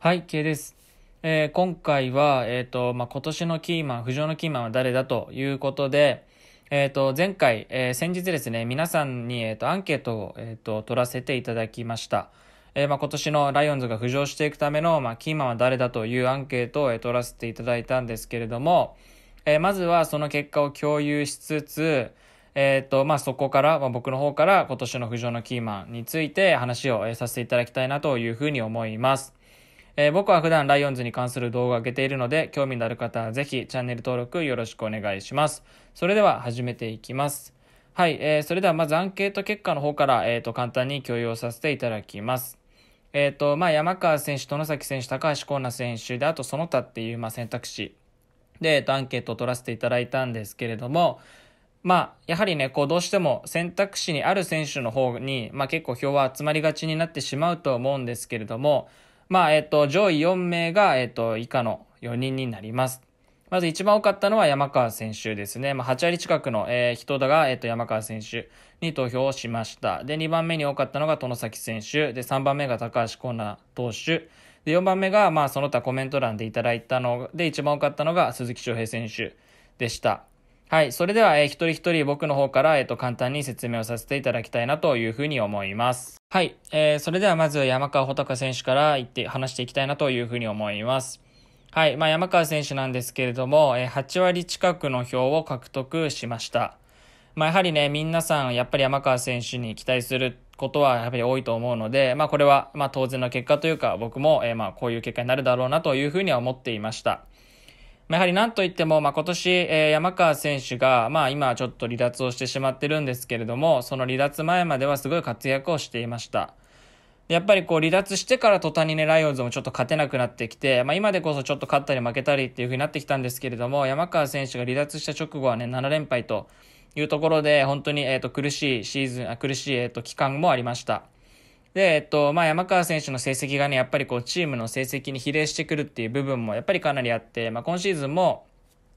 はい、K です。えー、今回は、えっ、ー、と、まあ、今年のキーマン、浮上のキーマンは誰だということで、えっ、ー、と、前回、え先日ですね、皆さんに、えっ、と、アンケートを、えっ、と、取らせていただきました。えまあ、今年のライオンズが浮上していくための、まあ、キーマンは誰だというアンケートを、え取らせていただいたんですけれども、えまずはその結果を共有しつつ、えっ、と、まあ、そこから、まあ、僕の方から今年の浮上のキーマンについて話を、えさせていただきたいなというふうに思います。えー、僕は普段ライオンズに関する動画を上げているので、興味のある方はぜひチャンネル登録よろしくお願いします。それでは始めていきます。はい、えー、それではまずアンケート結果の方から、えー、と簡単に共有をさせていただきます。えーとまあ、山川選手、外崎選手、高橋光成選手で、あとその他っていう、まあ、選択肢で、えー、とアンケートを取らせていただいたんですけれども、まあ、やはりね、こうどうしても選択肢にある選手の方に、まあ、結構票は集まりがちになってしまうと思うんですけれども、まあ、えっと、上位4名が、えっと、以下の4人になります。まず一番多かったのは山川選手ですね。まあ、8割近くの、えー、人だが、えっと、山川選手に投票をしました。で、2番目に多かったのが殿崎選手。で、3番目が高橋コーナー投手。で、4番目が、まあ、その他コメント欄でいただいたので、一番多かったのが鈴木翔平選手でした。はい。それでは、えー、一人一人僕の方から、えっ、ー、と、簡単に説明をさせていただきたいなというふうに思います。はい。えー、それではまず山川穂高選手から言って、話していきたいなというふうに思います。はい。まあ、山川選手なんですけれども、えー、8割近くの票を獲得しました。まあ、やはりね、皆さん、やっぱり山川選手に期待することはやっぱり多いと思うので、まあ、これは、まあ、当然の結果というか、僕も、えー、まあ、こういう結果になるだろうなというふうには思っていました。やはりなんといっても、まあ、今年、え山川選手が、まあ、今ちょっと離脱をしてしまってるんですけれども、その離脱前まではすごい活躍をしていました。やっぱりこう離脱してから途端にね、ライオンズもちょっと勝てなくなってきて、まあ今でこそちょっと勝ったり負けたりっていう風になってきたんですけれども、山川選手が離脱した直後はね、7連敗というところで、本当にえっ、と苦しいシーズン、苦しいえっ、と期間もありました。で、えっと、まあ、山川選手の成績がね、やっぱりこう、チームの成績に比例してくるっていう部分も、やっぱりかなりあって、まあ、今シーズンも、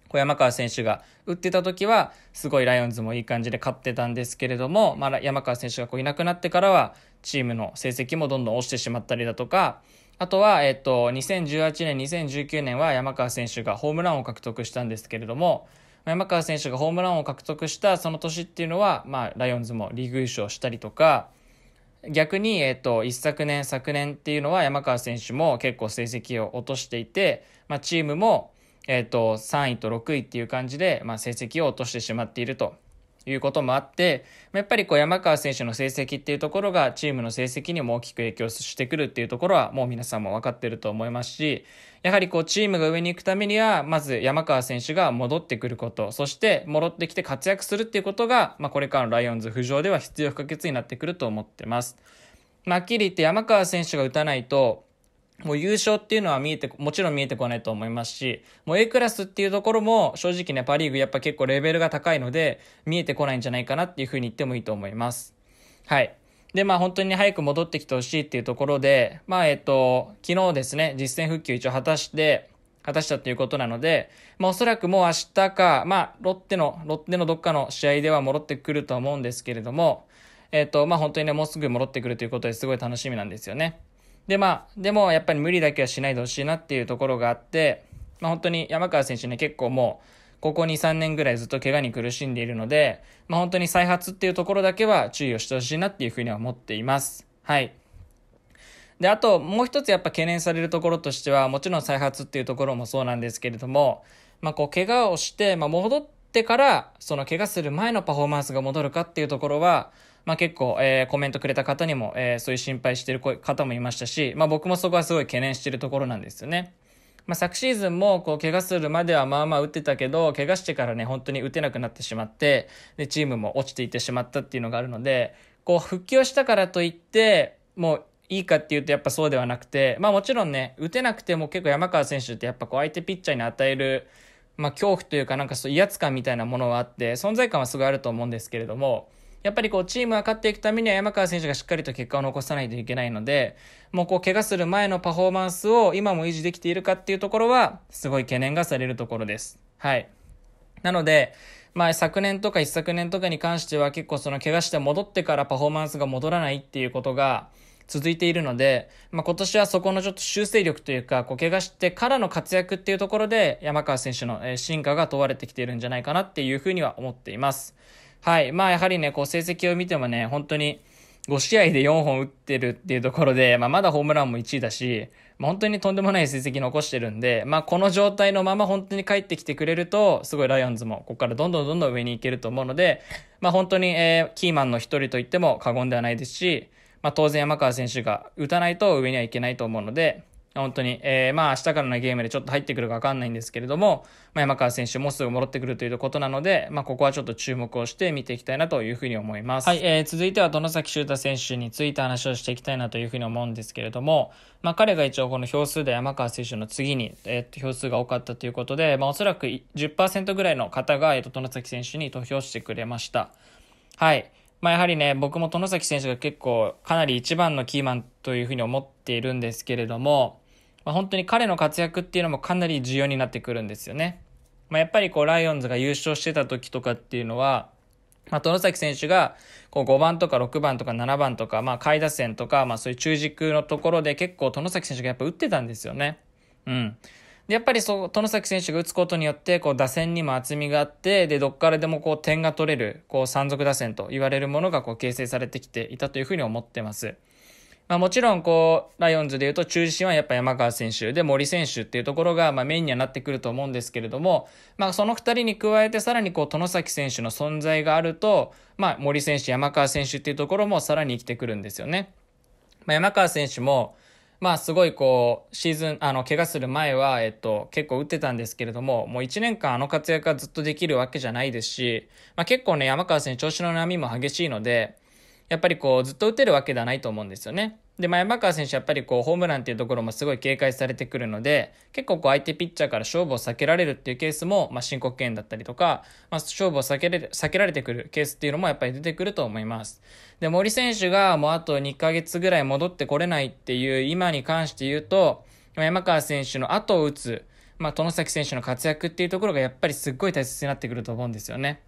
小山川選手が打ってた時は、すごいライオンズもいい感じで勝ってたんですけれども、まあ、山川選手がこう、いなくなってからは、チームの成績もどんどん落ちてしまったりだとか、あとは、えっと、2018年、2019年は山川選手がホームランを獲得したんですけれども、山川選手がホームランを獲得したその年っていうのは、まあ、ライオンズもリーグ優勝したりとか、逆に、えっ、ー、と、一昨年、昨年っていうのは山川選手も結構成績を落としていて、まあ、チームも、えっ、ー、と、3位と6位っていう感じで、まあ、成績を落としてしまっているということもあって、やっぱりこう山川選手の成績っていうところがチームの成績にも大きく影響してくるっていうところはもう皆さんも分かってると思いますし、やはりこうチームが上に行くためには、まず山川選手が戻ってくること、そして戻ってきて活躍するっていうことが、まあ、これからのライオンズ浮上では必要不可欠になってくると思ってます。まあ、っきり言って山川選手が打たないと、もう優勝っていうのは見えて、もちろん見えてこないと思いますし、もう A クラスっていうところも正直ね、パリーグやっぱ結構レベルが高いので、見えてこないんじゃないかなっていうふうに言ってもいいと思います。はい。で、まあ本当に早く戻ってきてほしいっていうところで、まあえっと、昨日ですね、実戦復旧一応果たして、果たしたということなので、まあおそらくもう明日か、まあロッテの、ロッテのどっかの試合では戻ってくると思うんですけれども、えっと、まあ本当にね、もうすぐ戻ってくるということですごい楽しみなんですよね。で、まあ、でもやっぱり無理だけはしないでほしいなっていうところがあって、まあ本当に山川選手ね、結構もう、ここ2、3年ぐらいずっと怪我に苦しんでいるので、まあ本当に再発っていうところだけは注意をしてほしいなっていうふうには思っています。はい。で、あと、もう一つやっぱ懸念されるところとしては、もちろん再発っていうところもそうなんですけれども、まあ、こう、怪我をして、まあ、戻ってから、その怪我する前のパフォーマンスが戻るかっていうところは、まあ、結構、えー、コメントくれた方にも、えー、そういう心配してる方もいましたし、まあ、僕もそこはすごい懸念してるところなんですよね。まあ、昨シーズンもこう怪我するまではまあまあ打ってたけど怪我してからね本当に打てなくなってしまってでチームも落ちていってしまったっていうのがあるのでこう復帰をしたからといってもういいかっていうとやっぱそうではなくてまあもちろんね打てなくても結構山川選手ってやっぱこう相手ピッチャーに与えるまあ恐怖というかなんかそう威圧感みたいなものはあって存在感はすごいあると思うんですけれどもやっぱりこう、チームが勝っていくためには山川選手がしっかりと結果を残さないといけないので、もうこう、怪我する前のパフォーマンスを今も維持できているかっていうところは、すごい懸念がされるところです。はい。なので、まあ、昨年とか一昨年とかに関しては結構その怪我して戻ってからパフォーマンスが戻らないっていうことが続いているので、まあ、今年はそこのちょっと修正力というか、こう怪我してからの活躍っていうところで山川選手の進化が問われてきているんじゃないかなっていうふうには思っています。はい。まあ、やはりね、こう、成績を見てもね、本当に、5試合で4本打ってるっていうところで、まあ、まだホームランも1位だし、まあ、本当にとんでもない成績残してるんで、まあ、この状態のまま本当に帰ってきてくれると、すごいライオンズもここからどんどんどんどん上に行けると思うので、まあ、本当に、えー、キーマンの一人と言っても過言ではないですし、まあ、当然山川選手が打たないと上にはいけないと思うので、本当に、えー、まあ明日からのゲームでちょっと入ってくるか分かんないんですけれども、まあ、山川選手もうすぐ戻ってくるということなので、まあ、ここはちょっと注目をして見ていきたいなというふうに思います。はい、えー、続いては殿崎修太選手について話をしていきたいなというふうに思うんですけれども、まあ、彼が一応この票数で山川選手の次に、えー、票数が多かったということで、まあ、おそらく10%ぐらいの方が、えー、と殿崎選手に投票してくれました。はい。まあ、やはりね、僕も殿崎選手が結構かなり一番のキーマンというふうに思っているんですけれども、まあ、本当に彼の活躍っていうのもかなり重要になってくるんですよね。まあ、やっぱりこうライオンズが優勝してた時とかっていうのは、まあ、外崎選手がこう5番とか6番とか7番とか、まあ、下位打線とか、まあ、そういう中軸のところで結構外崎選手がやっぱ打ってたんですよね。うん。で、やっぱりそう、外崎選手が打つことによって、こう、打線にも厚みがあって、で、どっからでもこう、点が取れる、こう、山賊打線と言われるものがこう、形成されてきていたというふうに思ってます。まあ、もちろん、こう、ライオンズで言うと中心はやっぱ山川選手で森選手っていうところが、まメインにはなってくると思うんですけれども、まあ、その2人に加えてさらにこう、殿崎選手の存在があると、まあ、森選手、山川選手っていうところもさらに生きてくるんですよね。まあ、山川選手も、まあすごいこう、シーズン、あの、怪我する前は、えっと、結構打ってたんですけれども、もう1年間あの活躍がずっとできるわけじゃないですし、まあ結構ね、山川選手調子の波も激しいので、やっぱりこうずっと打てるわけではないと思うんですよね。で、前川選手やっぱりこうホームランっていうところもすごい警戒されてくるので、結構こう相手ピッチャーから勝負を避けられるっていうケースも、まあ、申告敬遠だったりとか、まあ、勝負を避けれ避けられてくるケースっていうのもやっぱり出てくると思います。で、森選手がもうあと2ヶ月ぐらい戻ってこれないっていう今に関して言うと、山川選手の後を打つ、まあ、外崎選手の活躍っていうところがやっぱりすっごい大切になってくると思うんですよね。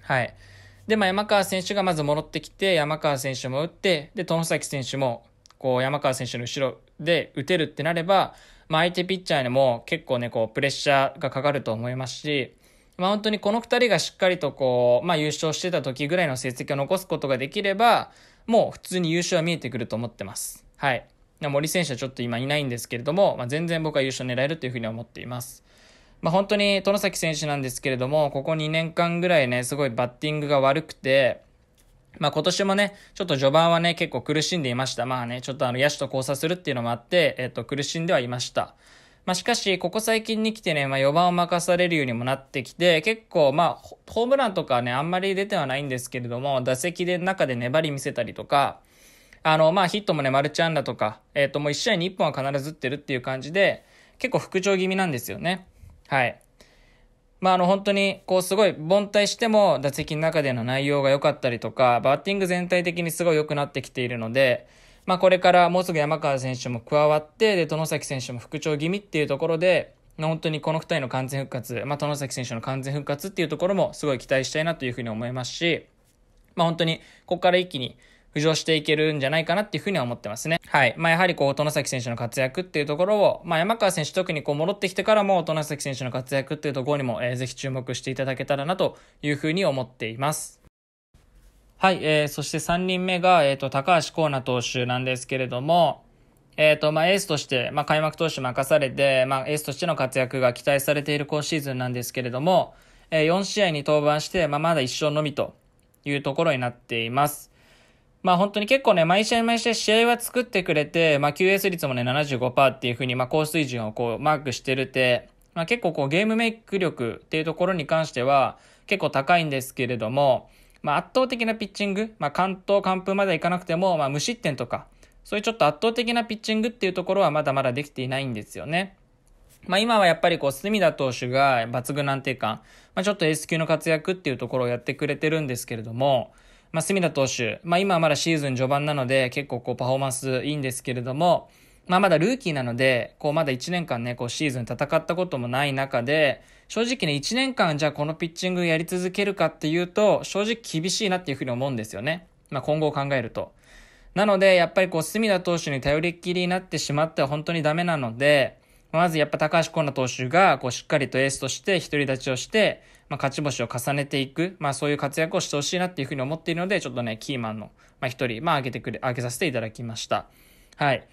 はい。で、まあ、山川選手がまず戻ってきて、山川選手も打って、で、友崎選手も、こう、山川選手の後ろで打てるってなれば、まあ、相手ピッチャーにも結構ね、こう、プレッシャーがかかると思いますし、まあ、本当にこの2人がしっかりとこう、まあ、優勝してた時ぐらいの成績を残すことができれば、もう普通に優勝は見えてくると思ってます。はい。森選手はちょっと今いないんですけれども、まあ、全然僕は優勝狙えるというふうに思っています。まあ、本当に外崎選手なんですけれども、ここ2年間ぐらいね、すごいバッティングが悪くて、まあ今年もね、ちょっと序盤はね、結構苦しんでいました。まあね、ちょっとあの、野手と交差するっていうのもあって、えっと、苦しんではいました。まあしかし、ここ最近に来てね、まあ4番を任されるようにもなってきて、結構まあ、ホームランとかね、あんまり出てはないんですけれども、打席で中で粘り見せたりとか、あの、まあヒットもね、マルチアンダとか、えっともう1試合に1本は必ず打ってるっていう感じで、結構復調気味なんですよね。はい。まあ、あの、本当に、こう、すごい、凡退しても、打席の中での内容が良かったりとか、バッティング全体的にすごい良くなってきているので、まあ、これからもうすぐ山川選手も加わって、で、殿崎選手も復調気味っていうところで、本当にこの2人の完全復活、まあ、外崎選手の完全復活っていうところもすごい期待したいなというふうに思いますし、まあ、本当にここから一気に浮上していけるんじゃないかなっていうふうには思ってますね。はい。まあ、やはりこう、外崎選手の活躍っていうところを、まあ、山川選手特にこう、戻ってきてからも、外崎選手の活躍っていうところにも、えー、ぜひ注目していただけたらなというふうに思っています。はい。えー、そして3人目が、えっ、ー、と、高橋光成投手なんですけれども、えっ、と、まあ、エースとして、まあ、開幕投手任されて、まあ、エースとしての活躍が期待されている今シーズンなんですけれども、えー、4試合に登板して、まあ、まだ1勝のみというところになっています。まあ本当に結構ね、毎試合毎試合試合は作ってくれて、まあ QS 率もね、75%っていう風に、まあ高水準をこう、マークしてるて、まあ結構こうゲームメイク力っていうところに関しては結構高いんですけれども、まあ圧倒的なピッチング、まあ関東完封まではいかなくても、まあ無失点とか、そういうちょっと圧倒的なピッチングっていうところはまだまだできていないんですよね。まあ今はやっぱりこう、隅田投手が抜群安定感、まあちょっとエース級の活躍っていうところをやってくれてるんですけれども、まあ、隅田投手、まあ、今はまだシーズン序盤なので、結構こうパフォーマンスいいんですけれども、まあ、まだルーキーなので、こうまだ1年間ね、こうシーズン戦ったこともない中で、正直ね、1年間じゃあこのピッチングやり続けるかっていうと、正直厳しいなっていうふうに思うんですよね。まあ、今後を考えると。なので、やっぱりこう、隅田投手に頼りっきりになってしまっては本当にダメなので、まずやっぱ高橋光成投手がこうしっかりとエースとして独り立ちをして、まあ、勝ち星を重ねていく、まあ、そういう活躍をしてほしいなっていうふうに思っているので、ちょっとね、キーマンの一人、まあ、上げてくれ、上げさせていただきました。はい。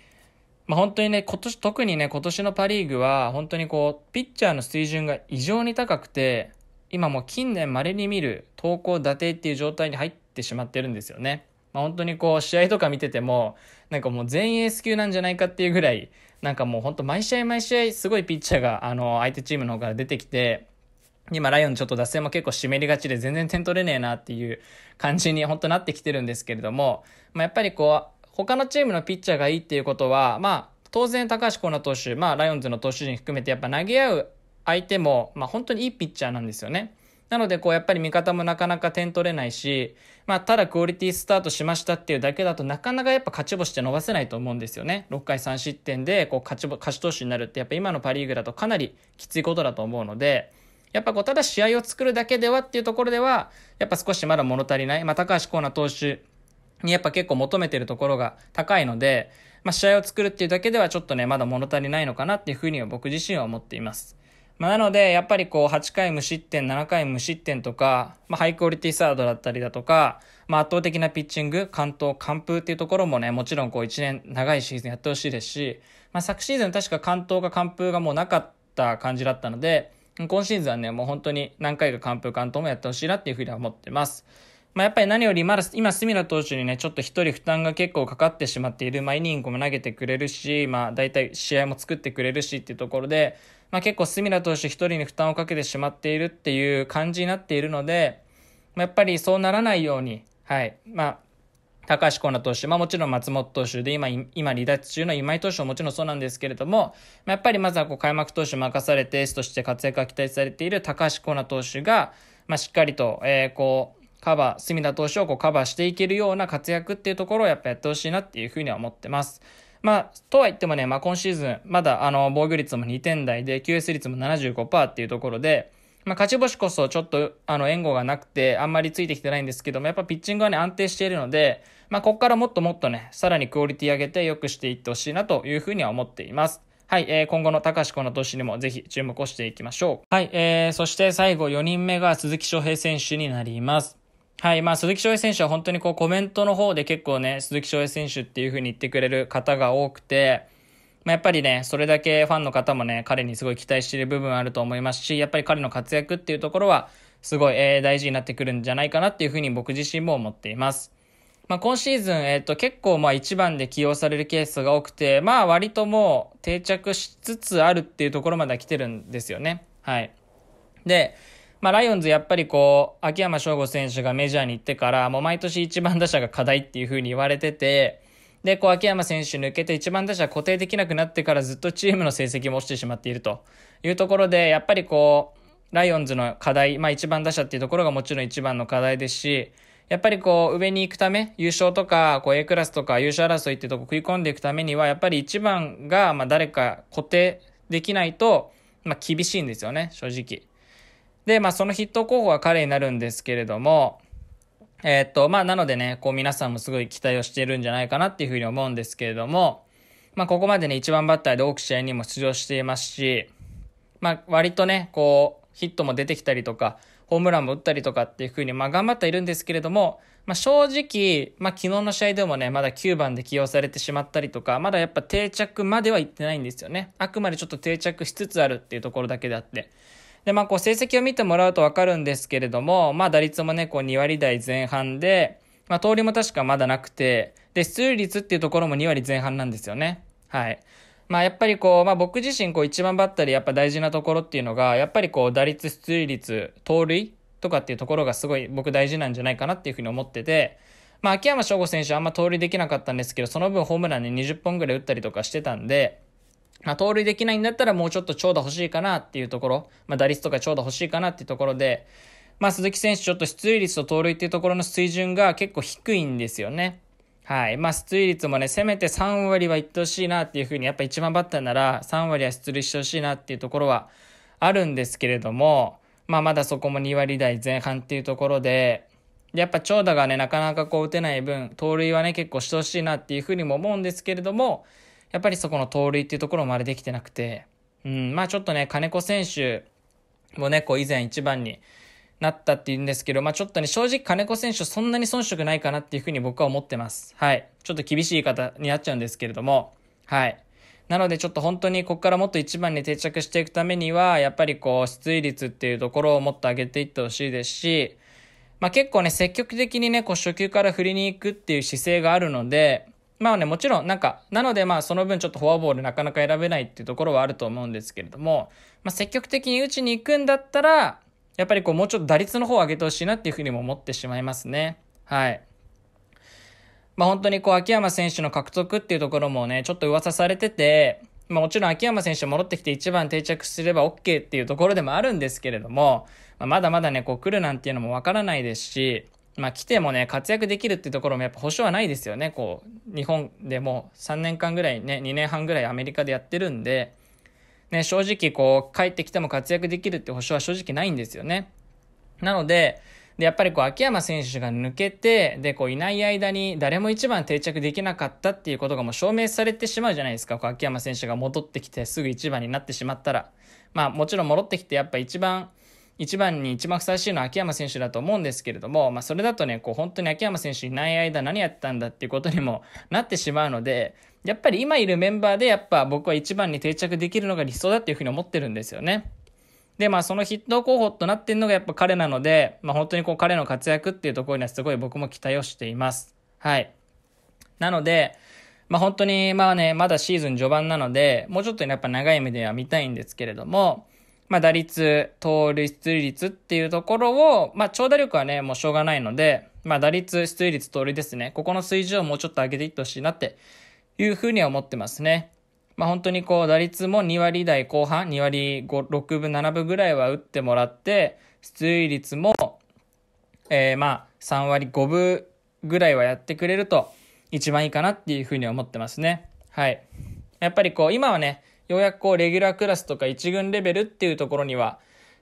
まあ、本当にね、今年、特にね、今年のパリーグは、本当にこう、ピッチャーの水準が異常に高くて、今もう近年稀に見る投稿打定っていう状態に入ってしまってるんですよね。まあ、本当にこう、試合とか見てても、なんかもう全員エース級なんじゃないかっていうぐらい、なんかもうほんと毎試合毎試合すごいピッチャーが、あの、相手チームの方から出てきて、今、ライオンちょっと打線も結構湿りがちで全然点取れねえなっていう感じに本当なってきてるんですけれども、まあ、やっぱりこう、他のチームのピッチャーがいいっていうことは、まあ、当然高橋光成投手、まあ、ライオンズの投手陣含めてやっぱ投げ合う相手も、まあ、本当にいいピッチャーなんですよね。なので、こう、やっぱり味方もなかなか点取れないし、まあ、ただクオリティスタートしましたっていうだけだとなかなかやっぱ勝ち星って伸ばせないと思うんですよね。6回3失点で、こう、勝ち、勝ち投手になるって、やっぱ今のパリーグだとかなりきついことだと思うので、やっぱこう、ただ試合を作るだけではっていうところでは、やっぱ少しまだ物足りない。まあ、高橋光成投手にやっぱ結構求めてるところが高いので、まあ、試合を作るっていうだけではちょっとね、まだ物足りないのかなっていうふうには僕自身は思っています。まあ、なので、やっぱりこう、8回無失点、7回無失点とか、まあ、ハイクオリティサードだったりだとか、まあ、圧倒的なピッチング、完投、完封っていうところもね、もちろんこう、1年長いシーズンやってほしいですし、まあ、昨シーズン確か完投か完封がもうなかった感じだったので、今シーズンはね、もう本当に何回か完封、完投もやってほしいなっていうふうには思ってます。まあ、やっぱり何よりまだ今、隅田投手にね、ちょっと一人負担が結構かかってしまっている、まあ、イニングも投げてくれるし、まあ、大体試合も作ってくれるしっていうところで、まあ、結構隅田投手一人に負担をかけてしまっているっていう感じになっているので、まあ、やっぱりそうならないように、はい、まあ、高橋光成投手、まあもちろん松本投手で今、今離脱中の今井投手ももちろんそうなんですけれども、やっぱりまずはこう開幕投手任されてエースとして活躍が期待されている高橋光成投手が、まあしっかりと、えー、こう、カバー、隅田投手をこうカバーしていけるような活躍っていうところをやっぱやってほしいなっていうふうには思ってます。まあ、とは言ってもね、まあ今シーズン、まだあの、防御率も2点台で、QS 率も75%っていうところで、まあ勝ち星こそちょっと、あの、援護がなくて、あんまりついてきてないんですけども、やっぱピッチングはね、安定しているので、まあこからもっともっとね、さらにクオリティ上げて良くしていってほしいなというふうには思っています。はい、えー、今後の高橋この年にもぜひ注目をしていきましょう。はい、えー、そして最後4人目が鈴木翔平選手になります。はい。まあ、鈴木翔平選手は本当にこうコメントの方で結構ね、鈴木翔平選手っていう風に言ってくれる方が多くて、まあ、やっぱりね、それだけファンの方もね、彼にすごい期待している部分あると思いますし、やっぱり彼の活躍っていうところは、すごい、えー、大事になってくるんじゃないかなっていう風に僕自身も思っています。まあ、今シーズン、えっ、ー、と、結構まあ1番で起用されるケースが多くて、まあ割ともう定着しつつあるっていうところまで来てるんですよね。はい。で、まあ、ライオンズやっぱりこう、秋山翔吾選手がメジャーに行ってから、もう毎年1番打者が課題っていう風に言われてて、で、こう、秋山選手抜けて1番打者固定できなくなってからずっとチームの成績も落ちてしまっているというところで、やっぱりこう、ライオンズの課題、まあ1番打者っていうところがもちろん一番の課題ですし、やっぱりこう、上に行くため、優勝とか、こう、A クラスとか優勝争いっていうとこ食い込んでいくためには、やっぱり1番が、まあ誰か固定できないと、まあ厳しいんですよね、正直。で、まあ、その筆頭候補が彼になるんですけれども、えー、っと、まあ、なのでね、こう皆さんもすごい期待をしているんじゃないかなっていうふうに思うんですけれども、まあ、ここまでね、1番バッターで多く試合にも出場していますし、まあ、割とね、こう、ヒットも出てきたりとか、ホームランも打ったりとかっていうふうに、まあ、頑張っているんですけれども、まあ、正直、まあ、昨日の試合でもね、まだ9番で起用されてしまったりとか、まだやっぱ定着まではいってないんですよね。あくまでちょっと定着しつつあるっていうところだけであって。で、まあ、こう成績を見てもらうとわかるんですけれども、まあ、打率もね、こう2割台前半で、まあ、通りも確かまだなくて、で、出塁率っていうところも2割前半なんですよね。はい。まあやっぱりこう、まあ僕自身こう一番バッタリやっぱ大事なところっていうのが、やっぱりこう打率、出塁率、盗塁とかっていうところがすごい僕大事なんじゃないかなっていうふうに思ってて、まあ秋山翔吾選手はあんま盗塁できなかったんですけど、その分ホームランに20本ぐらい打ったりとかしてたんで、まあ、盗塁できないんだったらもうちょっと長打欲しいかなっていうところ、まあ、打率とか長打欲しいかなっていうところで、まあ、鈴木選手ちょっと出塁率と盗塁っていうところの水準が結構低いんですよね。はい。まあ、出塁率もね、せめて3割はいってほしいなっていうふうに、やっぱ1番バッターなら3割は出塁してほしいなっていうところはあるんですけれども、まあ、まだそこも2割台前半っていうところで、やっぱ長打がね、なかなかこう打てない分、盗塁はね、結構してほしいなっていうふうにも思うんですけれども、やっぱりそこの盗塁っていうところまでできてなくて、うん、まあちょっとね、金子選手もね、こう以前一番になったって言うんですけど、まあちょっとね、正直金子選手そんなに遜色ないかなっていうふうに僕は思ってます。はい。ちょっと厳しい方になっちゃうんですけれども、はい。なのでちょっと本当にここからもっと一番に定着していくためには、やっぱりこう、出塁率っていうところをもっと上げていってほしいですし、まあ結構ね、積極的にね、こう初球から振りに行くっていう姿勢があるので、まあね、もちろん、なんか、なのでまあその分ちょっとフォアボールなかなか選べないっていうところはあると思うんですけれども、まあ積極的に打ちに行くんだったら、やっぱりこうもうちょっと打率の方を上げてほしいなっていうふうにも思ってしまいますね。はい。まあ本当にこう秋山選手の獲得っていうところもね、ちょっと噂されてて、まあもちろん秋山選手戻ってきて1番定着すれば OK っていうところでもあるんですけれども、まあ、まだまだね、こう来るなんていうのもわからないですし、まあ、来てもね、活躍できるってところもやっぱ保証はないですよね。こう、日本でも3年間ぐらいね、2年半ぐらいアメリカでやってるんで、ね、正直こう、帰ってきても活躍できるって保証は正直ないんですよね。なので、で、やっぱりこう、秋山選手が抜けて、で、こう、いない間に誰も一番定着できなかったっていうことがもう証明されてしまうじゃないですか。こう、秋山選手が戻ってきてすぐ一番になってしまったら。まあ、もちろん戻ってきてやっぱ一番、1番に一番ふさわしいのは秋山選手だと思うんですけれども、まあ、それだとね、こう本当に秋山選手いない間何やったんだっていうことにもなってしまうので、やっぱり今いるメンバーでやっぱ僕は1番に定着できるのが理想だっていうふうに思ってるんですよね。で、まあその筆頭候補となってるのがやっぱ彼なので、まあ本当にこう彼の活躍っていうところにはすごい僕も期待をしています。はい。なので、まあ本当にまあね、まだシーズン序盤なので、もうちょっとやっぱ長い目では見たいんですけれども、まあ、打率、盗塁、出塁率っていうところを、まあ、長打力はね、もうしょうがないので、まあ、打率、出塁率、盗塁ですね。ここの水準をもうちょっと上げていってほしいなっていうふうには思ってますね。まあ、本当にこう、打率も2割台後半、2割5、6分、7分ぐらいは打ってもらって、出塁率も、えー、まあ、3割5分ぐらいはやってくれると、一番いいかなっていうふうに思ってますね。はい。やっぱりこう、今はね、ようやくこう、レギュラークラスとか1軍レベルっていうところには、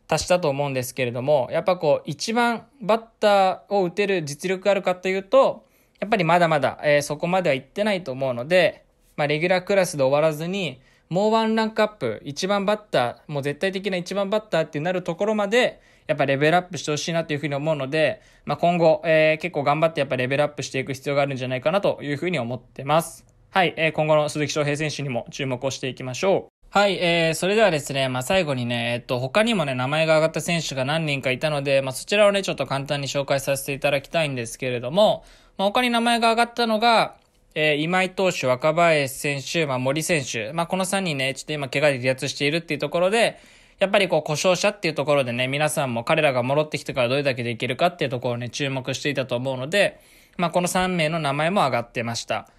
達したと思うんですけれども、やっぱこう、一番バッターを打てる実力があるかというと、やっぱりまだまだ、えー、そこまではいってないと思うので、まあ、レギュラークラスで終わらずに、もうワンランクアップ、一番バッター、もう絶対的な一番バッターってなるところまで、やっぱレベルアップしてほしいなというふうに思うので、まあ、今後、えー、結構頑張ってやっぱレベルアップしていく必要があるんじゃないかなというふうに思ってます。はい、えー、今後の鈴木翔平選手にも注目をしていきましょう。はい、えー、それではですね、まあ、最後にね、えっと、他にもね、名前が挙がった選手が何人かいたので、まあ、そちらをね、ちょっと簡単に紹介させていただきたいんですけれども、まあ、他に名前が挙がったのが、えー、今井投手、若林選手、まあ、森選手、まあ、この3人ね、ちょっと今、怪我で離脱しているっていうところで、やっぱりこう、故障者っていうところでね、皆さんも彼らが戻ってきてからどれだけできるかっていうところをね、注目していたと思うので、まあ、この3名の名前も挙がってました。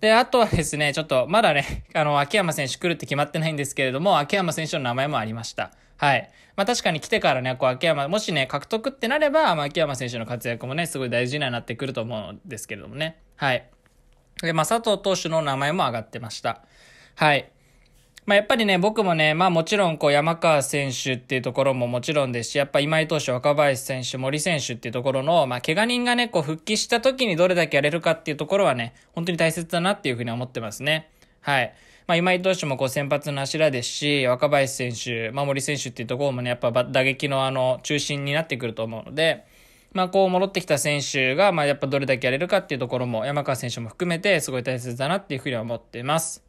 で、あとはですね、ちょっと、まだね、あの、秋山選手来るって決まってないんですけれども、秋山選手の名前もありました。はい。まあ確かに来てからね、こう秋山、もしね、獲得ってなれば、まあ、秋山選手の活躍もね、すごい大事にはなってくると思うんですけれどもね。はい。で、まあ佐藤投手の名前も上がってました。はい。まあ、やっぱりね、僕もね、まあもちろんこう山川選手っていうところももちろんですし、やっぱ今井投手、若林選手、森選手っていうところの、まあ怪我人がね、こう復帰した時にどれだけやれるかっていうところはね、本当に大切だなっていうふうに思ってますね。はい。まあ今井投手もこう先発の柱ですし、若林選手、まあ森選手っていうところもね、やっぱ打撃のあの中心になってくると思うので、まあこう戻ってきた選手が、まあやっぱどれだけやれるかっていうところも山川選手も含めてすごい大切だなっていうふうに思っています。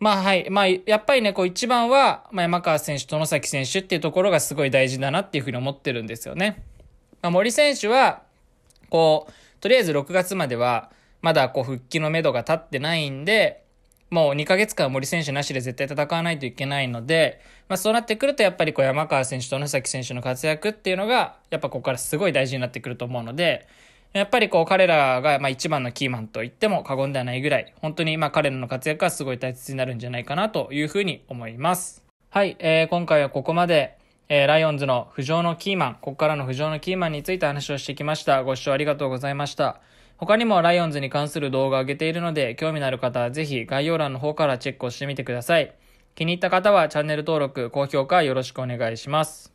まあはい。まあ、やっぱりね、こう一番は、まあ、山川選手、外崎選手っていうところがすごい大事だなっていうふうに思ってるんですよね。まあ、森選手は、こう、とりあえず6月までは、まだこう復帰のめどが立ってないんで、もう2ヶ月間森選手なしで絶対戦わないといけないので、まあそうなってくるとやっぱりこう山川選手と野崎選手の活躍っていうのが、やっぱここからすごい大事になってくると思うので、やっぱりこう彼らがまあ一番のキーマンと言っても過言ではないぐらい、本当にまあ彼らの活躍がすごい大切になるんじゃないかなというふうに思います。はい、えー、今回はここまで、えー、ライオンズの浮上のキーマン、ここからの浮上のキーマンについて話をしてきました。ご視聴ありがとうございました。他にもライオンズに関する動画を上げているので、興味のある方はぜひ概要欄の方からチェックをしてみてください。気に入った方はチャンネル登録、高評価よろしくお願いします。